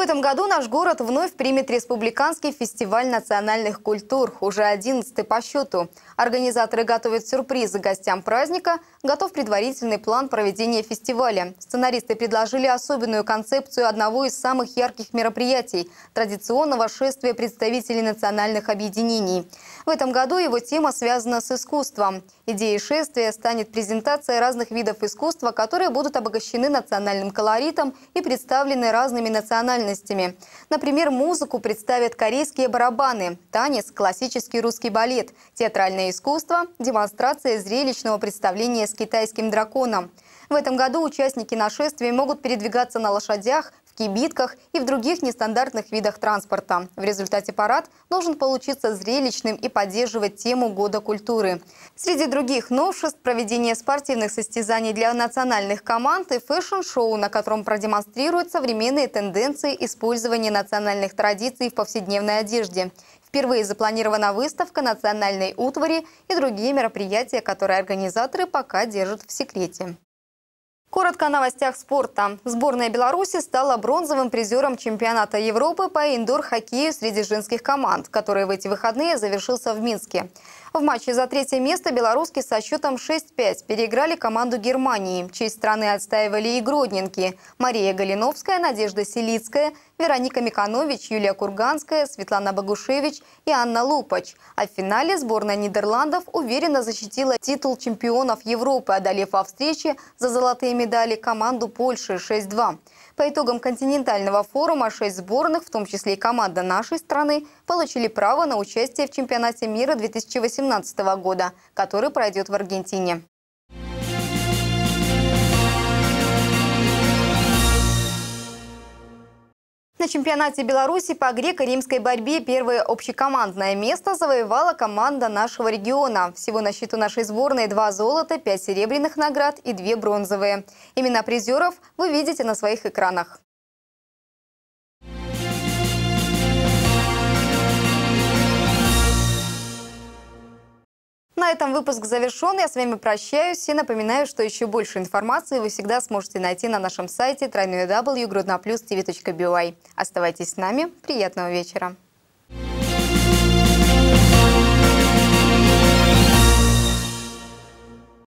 В этом году наш город вновь примет Республиканский фестиваль национальных культур, уже одиннадцатый по счету. Организаторы готовят сюрпризы гостям праздника, готов предварительный план проведения фестиваля. Сценаристы предложили особенную концепцию одного из самых ярких мероприятий – традиционного шествия представителей национальных объединений. В этом году его тема связана с искусством. Идеей шествия станет презентация разных видов искусства, которые будут обогащены национальным колоритом и представлены разными национальными особенностями. Например, музыку представят корейские барабаны, танец, классический русский балет, театральное искусство, демонстрация зрелищного представления с китайским драконом. В этом году участники нашествия могут передвигаться на лошадях, кибитках и в других нестандартных видах транспорта. В результате парад должен получиться зрелищным и поддерживать тему Года культуры. Среди других новшеств – проведение спортивных состязаний для национальных команд и фэшн-шоу, на котором продемонстрируют современные тенденции использования национальных традиций в повседневной одежде. Впервые запланирована выставка национальной утвари и другие мероприятия, которые организаторы пока держат в секрете. Коротко о новостях спорта. Сборная Беларуси стала бронзовым призером чемпионата Европы по индор-хоккею среди женских команд, который в эти выходные завершился в Минске. В матче за третье место белорусские со счетом 6-5 переиграли команду Германии. Честь страны отстаивали и гродненки. Мария Галиновская, Надежда Селицкая, Вероника Миканович, Юлия Курганская, Светлана Богушевич и Анна Лупач. А в финале сборная Нидерландов уверенно защитила титул чемпионов Европы, одолев во встрече за золотые медали команду Польши 6-2. По итогам континентального форума шесть сборных, в том числе и команда нашей страны, получили право на участие в чемпионате мира 2018 года, который пройдет в Аргентине. На чемпионате Беларуси по греко-римской борьбе первое общекомандное место завоевала команда нашего региона. Всего на счету нашей сборной два золота, пять серебряных наград и две бронзовые. Имена призеров вы видите на своих экранах. на этом выпуск завершен. Я с вами прощаюсь и напоминаю, что еще больше информации вы всегда сможете найти на нашем сайте www.grudnaplus.tv.by. Оставайтесь с нами. Приятного вечера.